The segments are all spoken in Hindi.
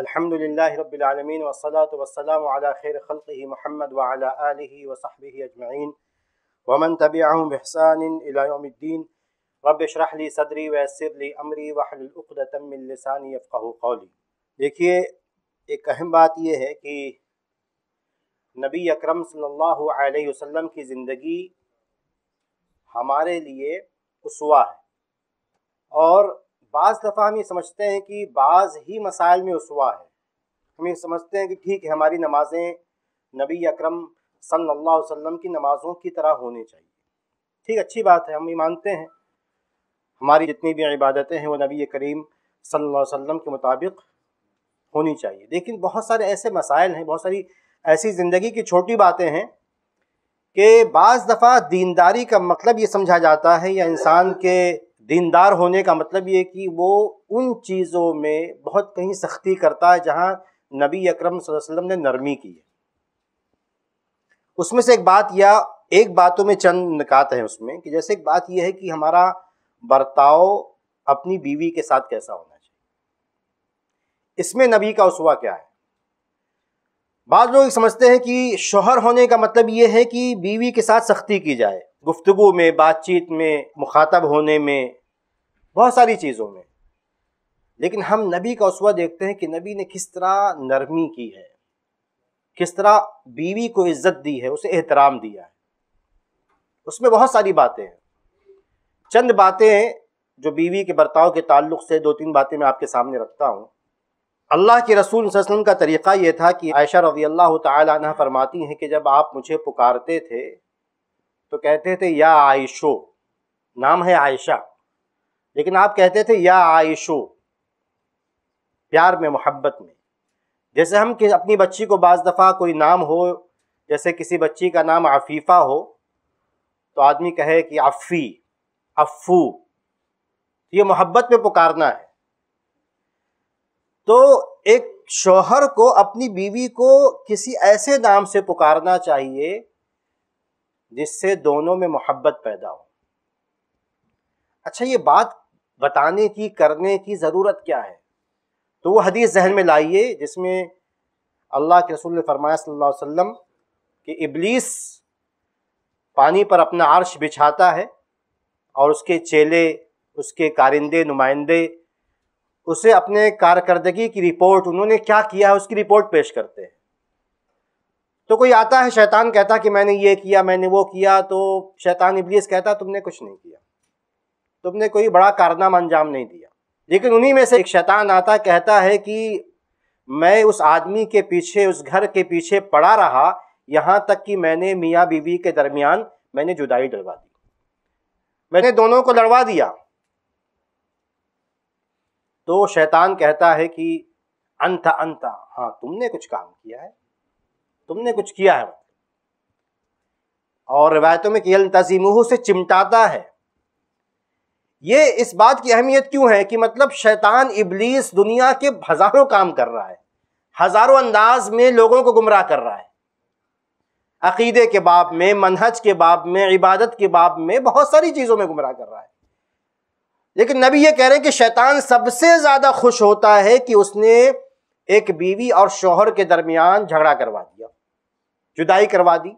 अल्हम्दुलिल्लाहि रब्बिल आलमीन वस्सलातु वस्सलामु अला खैर खल्क़िहि मुहम्मद व अला आलिहि व सहबिहि अजमईन व मन तबिअहुम बिहसान इला यौमिद्दीन रब शरह ली सदरी वयसर ली अमरी वहलुल उक़दतम मिन लिसानी यफ़क़हु कौली देखिए एक अहम बात यह है कि नबी अकरम सल्लल्लाहु अलैहि वसल्लम की ज़िंदगी हमारे लिए उसवा है और बाज़ दफ़ा हम ये समझते हैं कि बाज़ ही मसाइल में उसवा है हम ये समझते हैं कि ठीक है हमारी नमाजें नबी अक्रम सल्लल्लाहु अलैहि वसल्लम की नमाज़ों की तरह होनी चाहिए ठीक अच्छी बात है हम ये मानते हैं हमारी जितनी भी इबादतें हैं वो नबी करीम सल्लल्लाहु अलैहि वसल्लम के मुताबिक होनी चाहिए लेकिन बहुत सारे ऐसे मसाइल हैं बहुत सारी ऐसी ज़िंदगी की छोटी बातें हैं कि बाज़ दफ़ा दीनदारी का मतलब ये समझा जाता है या इंसान के दीनदार होने का मतलब ये कि वो उन चीज़ों में बहुत कहीं सख्ती करता है जहाँ नबी अकरम वसल्लम ने नरमी की है उसमें से एक बात या एक बातों में चंद निकात है उसमें कि जैसे एक बात यह है कि हमारा बर्ताव अपनी बीवी के साथ कैसा होना चाहिए इसमें नबी का उसवा क्या है बाद लोग समझते हैं कि शोहर होने का मतलब यह है कि बीवी के साथ सख्ती की जाए गुफ्तगु में बातचीत में मुखातब होने में बहुत सारी चीज़ों में लेकिन हम नबी का उसवा देखते हैं कि नबी ने किस तरह नरमी की है किस तरह बीवी को इज्जत दी है उसे एहतराम दिया है उसमें बहुत सारी बातें हैं चंद बातें जो बीवी के बर्ताव के ताल्लुक से दो तीन बातें मैं आपके सामने रखता हूँ अल्लाह के रसूल वसलम का तरीक़ा यह था कि आयशा रजी अल्लाह तह फरमाती हैं कि जब आप मुझे पुकारते थे तो कहते थे या आयशो नाम है आयशा लेकिन आप कहते थे या आयशो प्यार में मोहब्बत में जैसे हम कि अपनी बच्ची को बाज़ दफ़ा कोई नाम हो जैसे किसी बच्ची का नाम आफीफ़ा हो तो आदमी कहे कि अफ़ी अफ़ू ये मोहब्बत में पुकारना है तो एक शोहर को अपनी बीवी को किसी ऐसे नाम से पुकारना चाहिए जिससे दोनों में मोहब्बत पैदा हो अच्छा ये बात बताने की करने की ज़रूरत क्या है तो वो हदीस जहन में लाइए जिसमें अल्लाह के रसूल ने फरमाया सल्लल्लाहु अलैहि वसल्लम कि इबलीस पानी पर अपना आर्श बिछाता है और उसके चेले उसके कारिंदे नुमाइंदे उसे अपने कारकर्दगी की रिपोर्ट उन्होंने क्या किया है उसकी रिपोर्ट पेश करते हैं तो कोई आता है शैतान कहता कि मैंने ये किया मैंने वो किया तो शैतान इबलीस कहता तुमने कुछ नहीं किया तुमने कोई बड़ा कारनामा अंजाम नहीं दिया लेकिन उन्हीं में से एक शैतान आता कहता है कि मैं उस आदमी के पीछे उस घर के पीछे पड़ा रहा यहाँ तक कि मैंने मियाँ बीवी के दरमियान मैंने जुदाई डलवा दी मैंने दोनों को लड़वा दिया तो शैतान कहता है कि अंत अंत हाँ तुमने कुछ काम किया है तुमने कुछ किया है और रिवायतों में केल तजीमूह से चिमटाता है ये इस बात की अहमियत क्यों है कि मतलब शैतान इबलीस दुनिया के हजारों काम कर रहा है हजारों अंदाज में लोगों को गुमराह कर रहा है अकीदे के बाब में मनहज के बाब में इबादत के बाब में बहुत सारी चीज़ों में गुमराह कर रहा है लेकिन नबी ये कह रहे हैं कि शैतान सबसे ज़्यादा खुश होता है कि उसने एक बीवी और शोहर के दरमियान झगड़ा करवा दिया जुदाई करवा दी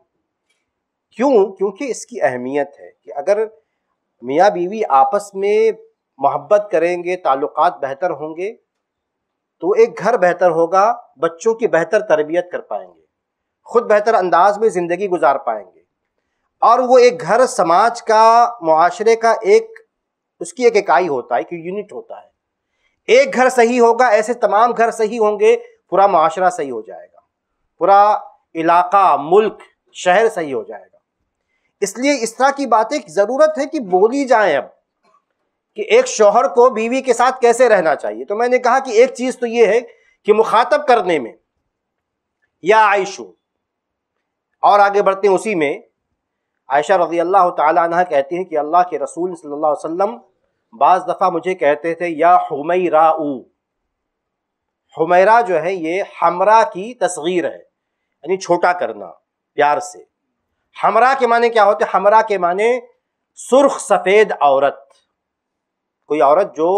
क्यों क्योंकि इसकी अहमियत है कि अगर मियाँ बीवी आपस में मोहब्बत करेंगे ताल्लुकात बेहतर होंगे तो एक घर बेहतर होगा बच्चों की बेहतर तरबियत कर पाएंगे खुद बेहतर अंदाज में ज़िंदगी गुजार पाएंगे और वो एक घर समाज का माशरे का एक उसकी एक इकाई होता है एक यूनिट होता है एक घर सही होगा ऐसे तमाम घर सही होंगे पूरा माशरा सही हो जाएगा पूरा इलाका मुल्क शहर सही हो जाएगा इसलिए इस तरह की बातें जरूरत है कि बोली जाए अब कि एक शोहर को बीवी के साथ कैसे रहना चाहिए तो मैंने कहा कि एक चीज तो यह है कि मुखातब करने में या आयशो और आगे बढ़ते हैं उसी में आयशा रजी अल्लाह तह कहती हैं कि अल्लाह के रसूल सल्लल्लाहु अलैहि वसल्लम बाज़ दफ़ा मुझे कहते थे या हमरा हमेरा जो है ये हमरा की तस्वीर है यानी छोटा करना प्यार से हमरा के माने क्या होते हमरा के माने सुर्ख सफ़ेद औरत कोई औरत जो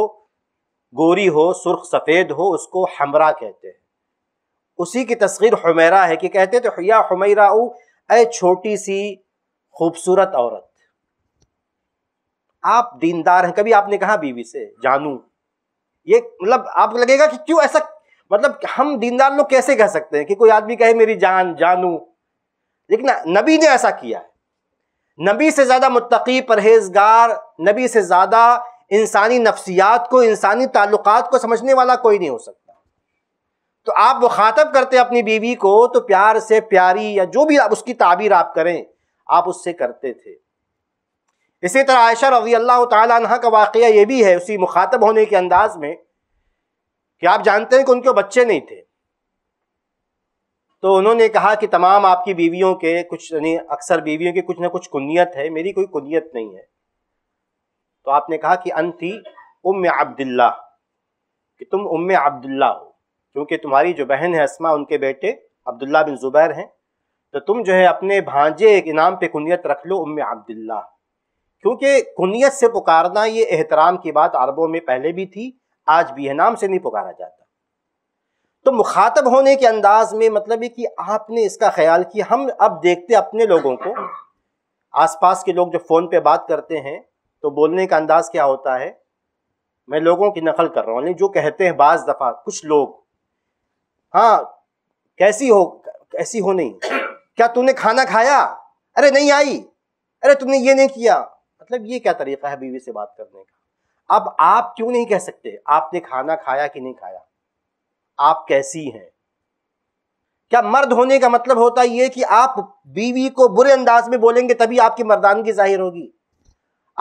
गोरी हो सुर्ख सफ़ेद हो उसको हमरा कहते हैं उसी की तस्वीर हमेरा है कि कहते तो या हमेरा ए छोटी सी खूबसूरत औरत आप दीनदार हैं कभी आपने कहा बीवी से जानू ये मतलब आप लगेगा कि क्यों ऐसा मतलब हम दीनदार लोग कैसे कह सकते हैं कि कोई आदमी कहे मेरी जान जानू लेकिन नबी ने ऐसा किया है नबी से ज़्यादा मुतकी परहेजगार नबी से ज़्यादा इंसानी नफ्सियात को इंसानी ताल्लुक को समझने वाला कोई नहीं हो सकता तो आप मुखातब करते अपनी बीवी को तो प्यार से प्यारी या जो भी आप उसकी ताबीर आप करें आप उससे करते थे इसी तरह आयशा रवी अल्लाह तह का वाक़ यह भी है उसी मुखातब होने के अंदाज में कि आप जानते हैं कि उनके बच्चे नहीं थे तो उन्होंने कहा कि तमाम आपकी बीवियों के कुछ यानी अक्सर बीवियों के कुछ ना कुछ कुनियत है मेरी कोई कुनियत नहीं है तो आपने कहा कि अन थी उम अब्दुल्ला कि तुम उम अब्दुल्ला हो क्योंकि तुम्हारी जो बहन है असमा उनके बेटे अब्दुल्ला बिन ज़ुबैर हैं तो तुम जो है अपने भांजे के नाम पे कुनियत रख लो उम अब्दुल्ला क्योंकि कुनियत से पुकारना ये एहतराम की बात अरबों में पहले भी थी आज भी है नाम से नहीं पुकारा जाता तो मुखातब होने के अंदाज में मतलब है कि आपने इसका ख्याल किया हम अब देखते अपने लोगों को आसपास के लोग जो फ़ोन पे बात करते हैं तो बोलने का अंदाज क्या होता है मैं लोगों की नकल कर रहा हूँ जो कहते हैं बाज़ दफ़ा कुछ लोग हाँ कैसी हो कैसी हो नहीं क्या तूने खाना खाया अरे नहीं आई अरे तुमने ये नहीं किया मतलब ये क्या तरीका है बीवी से बात करने का अब आप क्यों नहीं कह सकते आपने खाना खाया कि नहीं खाया आप कैसी हैं क्या मर्द होने का मतलब होता यह कि आप बीवी को बुरे अंदाज में बोलेंगे तभी आपकी मर्दानगी जाहिर होगी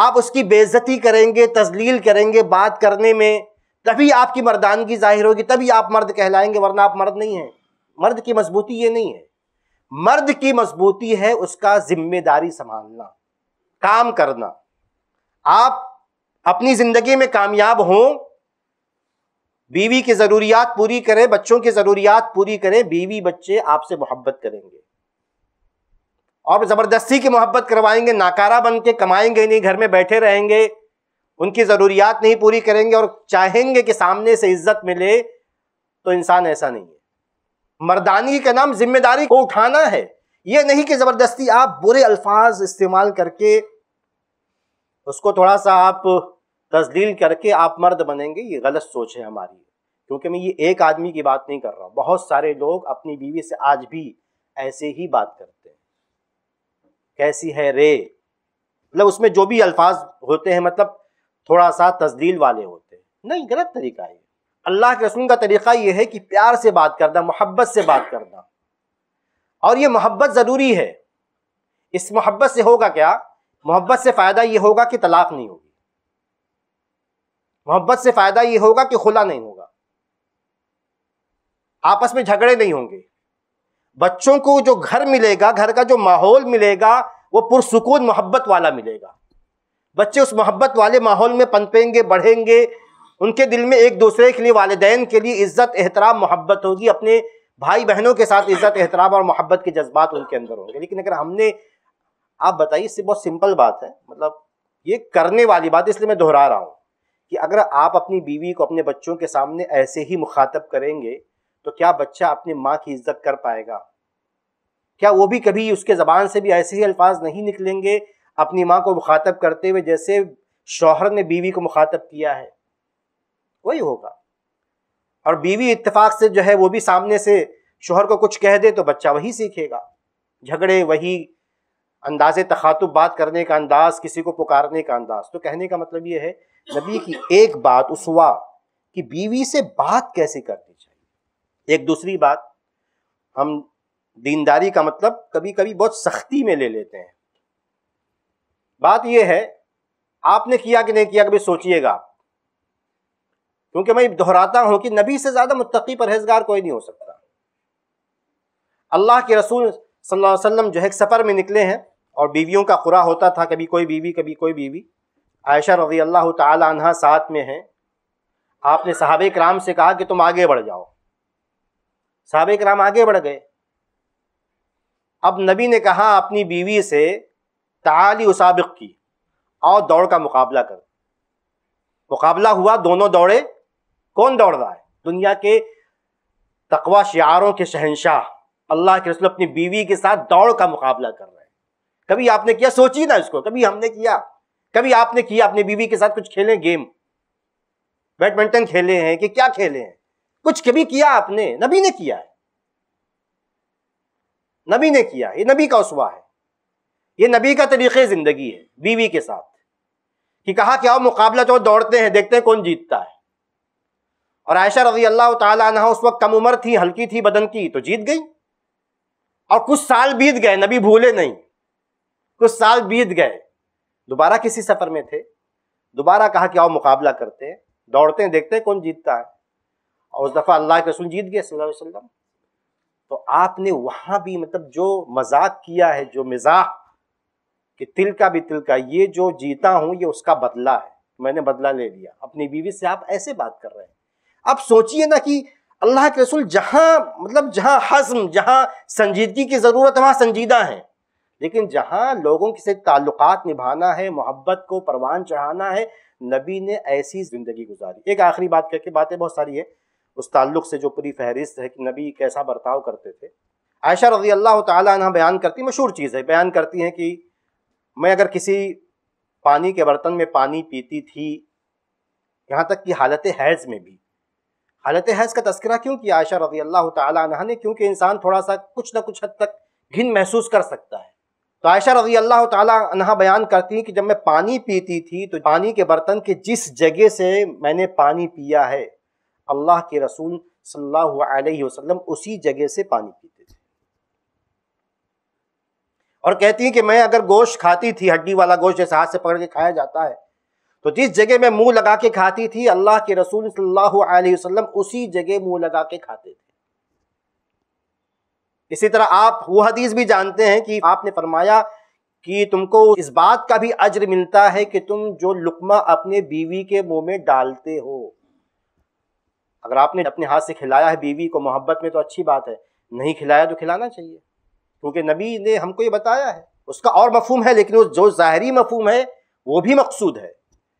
आप उसकी बेइज्जती करेंगे तजलील करेंगे बात करने में तभी आपकी मर्दानगी जाहिर होगी तभी आप मर्द कहलाएंगे वरना आप मर्द नहीं हैं मर्द की मजबूती ये नहीं है मर्द की मजबूती है उसका जिम्मेदारी संभालना काम करना आप अपनी जिंदगी में कामयाब हों बीवी की ज़रूरियात पूरी करें बच्चों की ज़रूरियात पूरी करें बीवी बच्चे आपसे मोहब्बत करेंगे और ज़बरदस्ती की मोहब्बत करवाएंगे नाकारा बन के कमाएंगे नहीं घर में बैठे रहेंगे उनकी ज़रूरियात नहीं पूरी करेंगे और चाहेंगे कि सामने से इज्जत मिले तो इंसान ऐसा नहीं है मर्दानी का नाम जिम्मेदारी को उठाना है ये नहीं कि ज़बरदस्ती आप बुरे अल्फाज इस्तेमाल करके उसको थोड़ा सा आप तस्दील करके आप मर्द बनेंगे ये गलत सोच है हमारी क्योंकि मैं ये एक आदमी की बात नहीं कर रहा हूँ बहुत सारे लोग अपनी बीवी से आज भी ऐसे ही बात करते हैं कैसी है रे मतलब उसमें जो भी अल्फाज होते हैं मतलब थोड़ा सा तस्दील वाले होते हैं नहीं गलत तरीका है अल्लाह के रसूल का तरीका यह है कि प्यार से बात करना मोहब्बत से बात करना और ये मोहब्बत ज़रूरी है इस मोहब्बत से होगा क्या मोहब्बत से फ़ायदा ये होगा कि तलाक नहीं होगी मोहब्बत से फायदा ये होगा कि खुला नहीं होगा आपस में झगड़े नहीं होंगे बच्चों को जो घर मिलेगा घर का जो माहौल मिलेगा वो पुरसकून मोहब्बत वाला मिलेगा बच्चे उस मोहब्बत वाले माहौल में पनपेंगे बढ़ेंगे उनके दिल में एक दूसरे के लिए वालदेन के लिए इज्जत एहतराम मोहब्बत होगी अपने भाई बहनों के साथ इज्जत एहतराम और मोहब्बत के जज्बात उनके अंदर होंगे लेकिन अगर हमने आप बताइए इससे बहुत सिंपल बात है मतलब ये करने वाली बात इसलिए मैं दोहरा रहा हूँ कि अगर आप अपनी बीवी को अपने बच्चों के सामने ऐसे ही मुखातब करेंगे तो क्या बच्चा अपनी माँ की इज्जत कर पाएगा क्या वो भी कभी उसके ज़बान से भी ऐसे ही अल्फाज नहीं निकलेंगे अपनी माँ को मुखातब करते हुए जैसे शोहर ने बीवी को मुखातब किया है वही होगा और बीवी इत्तेफाक से जो है वो भी सामने से शोहर को कुछ कह दे तो बच्चा वही सीखेगा झगड़े वही अंदाज तखातुब बात करने का अंदाज किसी को पुकारने का अंदाज तो कहने का मतलब ये है नबी की एक बात उसवा कि बीवी से बात कैसे करनी चाहिए एक दूसरी बात हम दीनदारी का मतलब कभी कभी बहुत सख्ती में ले लेते हैं बात यह है आपने किया कि नहीं किया कभी सोचिएगा आप क्योंकि मैं दोहराता हूं कि नबी से ज्यादा मुतकी परहेजगार कोई नहीं हो सकता अल्लाह के रसूल सल्लल्लाहु अलैहि वसल्लम जो है सफ़र में निकले हैं और बीवियों का खुरा होता था कभी कोई बीवी कभी कोई बीवी आयशा रजी अल्लाह तहा साथ में है आपने साहब कराम से कहा कि तुम आगे बढ़ जाओ साहब कराम आगे बढ़ गए अब नबी ने कहा अपनी बीवी से ताली उसाबिक की और दौड़ का मुकाबला कर मुकाबला हुआ दोनों दौड़े कौन दौड़ रहा है दुनिया के तकवा शारों के शहनशाह अल्लाह के रसल अपनी बीवी के साथ दौड़ का मुकाबला कर रहे हैं कभी आपने किया सोचिए ना इसको कभी हमने किया कभी आपने किया अपने बीवी के साथ कुछ खेले गेम बैडमिंटन खेले हैं कि क्या खेले हैं कुछ कभी किया आपने नबी ने किया है नबी ने किया ये नबी का उसवा है ये नबी का तरीक़े ज़िंदगी है बीवी के साथ कि कहा क्या मुकाबला तो दौड़ते हैं देखते हैं कौन जीतता है और आयशा रजी अल्लाह तह उस वक्त कम उम्र थी हल्की थी बदन की तो जीत गई और कुछ साल बीत गए नबी भूले नहीं कुछ साल बीत गए दोबारा किसी सफर में थे दोबारा कहा कि आओ मुकाबला करते हैं दौड़ते हैं देखते हैं कौन जीतता है और उस दफ़ा अल्लाह के रसूल जीत गए सल्लम तो आपने वहां भी मतलब जो मजाक किया है जो मिजाक कि तिल का भी तिल का ये जो जीता हूं ये उसका बदला है मैंने बदला ले लिया अपनी बीवी से आप ऐसे बात कर रहे हैं आप सोचिए ना कि अल्लाह के रसूल जहां मतलब जहां हजम जहां संजीदगी की ज़रूरत है वहां संजीदा है लेकिन जहाँ लोगों से ताल्लुकात निभाना है मोहब्बत को परवान चढ़ाना है नबी ने ऐसी ज़िंदगी गुजारी एक आखिरी बात करके बातें बहुत सारी है उस ताल्लुक से जो पूरी फहरिस्त है कि नबी कैसा बर्ताव करते थे आयशा रजी अल्लाह तह बयान करती मशहूर चीज़ है बयान करती हैं कि मैं अगर किसी पानी के बर्तन में पानी पीती थी यहाँ तक कि हालत हैज़ में भी हालत हैज़ का तस्करा क्यों किया आयशा रजी अल्लाह तह ने क्योंकि इंसान थोड़ा सा कुछ ना कुछ हद तक घिन महसूस कर सकता है तो आयशा रजी अल्लाह तहा बयान करती हैं कि जब मैं पानी पीती थी तो पानी के बर्तन के जिस जगह से मैंने पानी पिया है अल्लाह के रसूल सल्लल्लाहु वसल्लम उसी जगह से पानी पीते थे और कहती हैं कि मैं अगर गोश्त खाती थी हड्डी वाला गोश्त जैसे हाथ से पकड़ के खाया जाता है तो जिस जगह मैं मुंह लगा के खाती थी अल्लाह के रसूल सल्लाम उसी जगह मुंह लगा के खाते थे इसी तरह आप वो हदीस भी जानते हैं कि आपने फरमाया कि तुमको इस बात का भी अज्र मिलता है कि तुम जो लुकमा अपने बीवी के मुंह में डालते हो अगर आपने अपने हाथ से खिलाया है बीवी को मोहब्बत में तो अच्छी बात है नहीं खिलाया तो खिलाना चाहिए क्योंकि नबी ने हमको ये बताया है उसका और मफहम है लेकिन जो ज़ाहरी मफहम है वो भी मकसूद है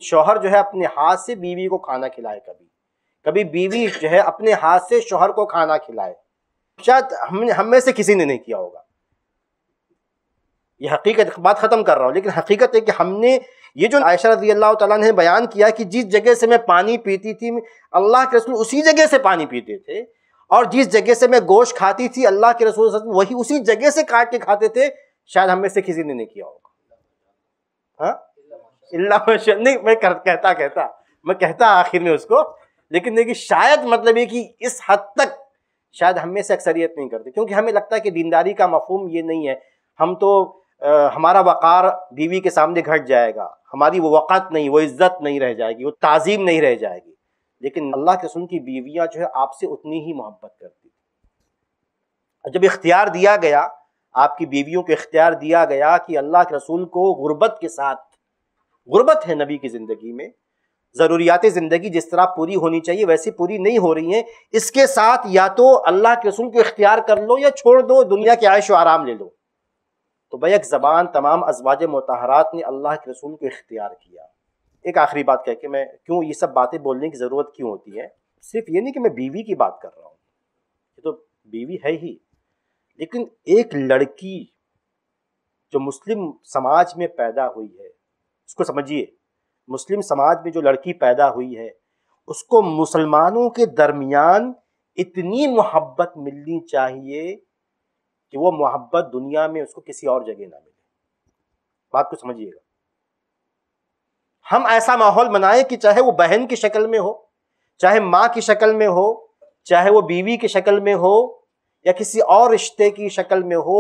शोहर जो है अपने हाथ से बीवी को खाना खिलाए कभी कभी बीवी जो है अपने हाथ से शोहर को खाना खिलाए शायद हम हम में से किसी ने नहीं किया होगा ये हकीकत बात ख़त्म कर रहा हूँ लेकिन हकीकत है कि हमने ये जो आयशा रजी अल्लाह तला ने बयान किया कि जिस जगह से मैं पानी पीती थी अल्लाह के रसूल उसी जगह से पानी पीते थे और जिस जगह से मैं गोश्त खाती थी अल्लाह के रसूल वही उसी जगह से काट के खाते थे शायद हमें से किसी ने नहीं किया होगा हाँ नहीं मैं कर, कहता कहता मैं कहता आखिर में उसको लेकिन देखिए शायद मतलब ये कि इस हद तक शायद हम में से अक्सरियत नहीं करते क्योंकि हमें लगता है कि दीनदारी का मफहम ये नहीं है हम तो आ, हमारा वक़ार बीवी के सामने घट जाएगा हमारी वो वक़्त नहीं वो इज़्ज़त नहीं रह जाएगी वो तज़ीम नहीं रह जाएगी लेकिन अल्लाह के रसूल की बीवियाँ जो है आपसे उतनी ही मोहब्बत करती थी जब इख्तियार दिया गया आपकी बीवियों को इख्तियार दिया गया कि अल्लाह के रसूल को गुरबत के साथ गुर्बत है नबी की ज़िंदगी में ज़रूरियात ज़िंदगी जिस तरह पूरी होनी चाहिए वैसी पूरी नहीं हो रही हैं इसके साथ या तो अल्लाह के रसूल को इख्तियार कर लो या छोड़ दो दुनिया के आयश व आराम ले लो तो बैक ज़बान तमाम अजवाज मतहरात ने अल्लाह के रसूल को इख्तियार किया एक आखिरी बात कह के मैं क्यों ये सब बातें बोलने की ज़रूरत क्यों होती है सिर्फ ये नहीं कि मैं बीवी की बात कर रहा हूँ ये तो बीवी है ही लेकिन एक लड़की जो मुस्लिम समाज में पैदा हुई है उसको समझिए मुस्लिम समाज में जो लड़की पैदा हुई है उसको मुसलमानों के दरमियान इतनी मोहब्बत मिलनी चाहिए कि वो मोहब्बत दुनिया में उसको किसी और जगह ना मिले बात को समझिएगा हम ऐसा माहौल बनाएं कि चाहे वो बहन की शक्ल में हो चाहे माँ की शक्ल में हो चाहे वो बीवी की शक्ल में हो या किसी और रिश्ते की शक्ल में हो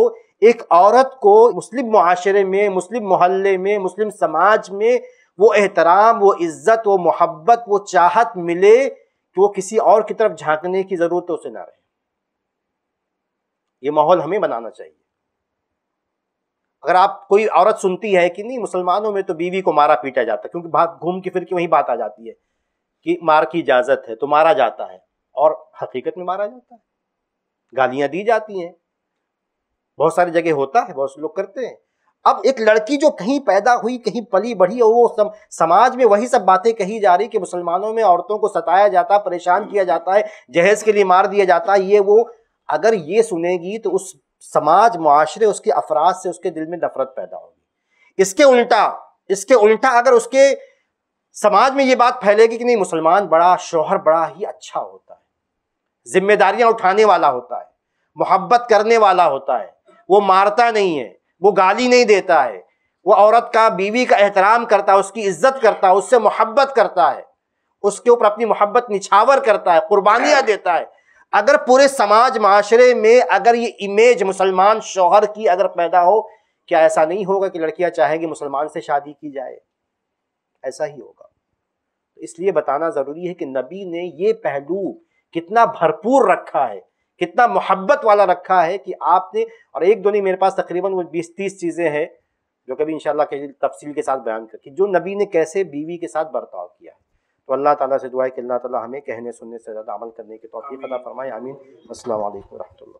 एक औरत को मुस्लिम माशरे में मुस्लिम मोहल्ले में मुस्लिम समाज में वो एहतराम वो इज़्ज़त वो मोहब्बत वो चाहत मिले कि वो किसी और की तरफ झांकने की ज़रूरत उसे ना रहे ये माहौल हमें बनाना चाहिए अगर आप कोई औरत सुनती है कि नहीं मुसलमानों में तो बीवी को मारा पीटा जाता है क्योंकि बात घूम के फिर के वही बात आ जाती है कि मार की इजाज़त है तो मारा जाता है और हकीकत में मारा जाता है गालियां दी जाती हैं बहुत सारी जगह होता है बहुत से लोग करते हैं अब एक लड़की जो कहीं पैदा हुई कहीं पली बढ़ी और वो सम, समाज में वही सब बातें कही जा रही कि मुसलमानों में औरतों को सताया जाता परेशान किया जाता है जहेज के लिए मार दिया जाता है ये वो अगर ये सुनेगी तो उस समाज मुआरे उसके अफराज से उसके दिल में नफरत पैदा होगी इसके उल्टा इसके उल्टा अगर उसके समाज में ये बात फैलेगी कि नहीं मुसलमान बड़ा शोहर बड़ा ही अच्छा होता है जिम्मेदारियां उठाने वाला होता है मोहब्बत करने वाला होता है वो मारता नहीं है वो गाली नहीं देता है वो औरत का बीवी का एहतराम करता है उसकी इज्जत करता है उससे मोहब्बत करता है उसके ऊपर अपनी मोहब्बत निछावर करता है कुर्बानियाँ देता है अगर पूरे समाज माशरे में अगर ये इमेज मुसलमान शोहर की अगर पैदा हो क्या ऐसा नहीं होगा कि लड़कियां चाहेंगी मुसलमान से शादी की जाए ऐसा ही होगा तो इसलिए बताना ज़रूरी है कि नबी ने ये पहलू कितना भरपूर रखा है कितना मोहब्बत वाला रखा है कि आपने और एक दो नहीं मेरे पास तकरीबन वो बीस तीस चीज़ें हैं जो कभी इंशाल्लाह के तफसील के साथ बयान कर कि जो नबी ने कैसे बीवी के साथ बर्ताव किया तो अल्लाह ताला से दुआ है कि अल्लाह ताला हमें कहने सुनने से ज़्यादा अमल करने के तौर पर फरमाए आमीन असल वरहमल